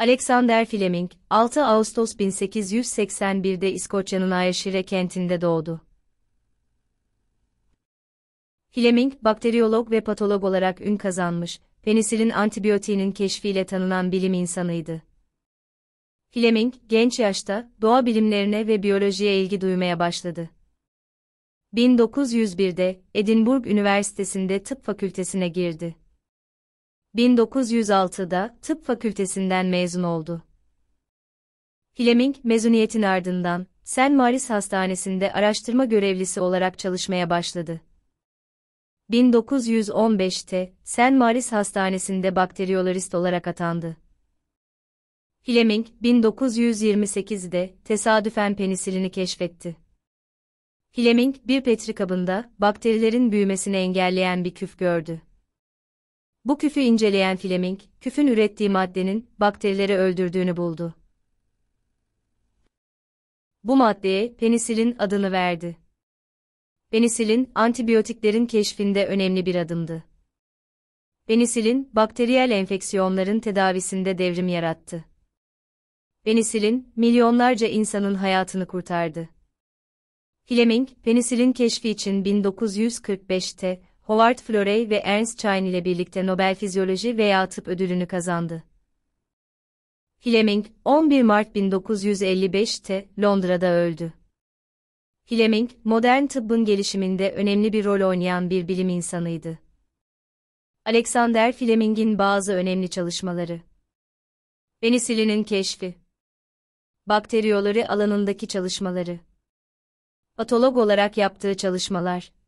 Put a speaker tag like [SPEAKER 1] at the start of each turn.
[SPEAKER 1] Alexander Fleming, 6 Ağustos 1881'de İskoçya'nın Ayrshire kentinde doğdu. Fleming, bakteriyolog ve patolog olarak ün kazanmış, penisilin antibiyotiğinin keşfiyle tanınan bilim insanıydı. Fleming, genç yaşta, doğa bilimlerine ve biyolojiye ilgi duymaya başladı. 1901'de, Edinburgh Üniversitesi'nde tıp fakültesine girdi. 1906'da tıp fakültesinden mezun oldu. Fleming mezuniyetin ardından St. Maris Hastanesi'nde araştırma görevlisi olarak çalışmaya başladı. 1915'te St. Maris Hastanesi'nde bakteriyolojist olarak atandı. Fleming 1928'de tesadüfen penisilini keşfetti. Fleming bir petri kabında bakterilerin büyümesini engelleyen bir küf gördü. Bu küfü inceleyen Fleming, küfün ürettiği maddenin bakterileri öldürdüğünü buldu. Bu maddeye penisilin adını verdi. Penisilin antibiyotiklerin keşfinde önemli bir adımdı. Penisilin bakteriyel enfeksiyonların tedavisinde devrim yarattı. Penisilin milyonlarca insanın hayatını kurtardı. Fleming, penisilin keşfi için 1945'te Howard Florey ve Ernst Chain ile birlikte Nobel Fizyoloji veya Tıp ödülünü kazandı. Fleming, 11 Mart 1955'te Londra'da öldü. Fleming, modern tıbbın gelişiminde önemli bir rol oynayan bir bilim insanıydı. Alexander Fleming'in bazı önemli çalışmaları. Penisilinin keşfi. Bakteriyoloji alanındaki çalışmaları. Patolog olarak yaptığı çalışmalar.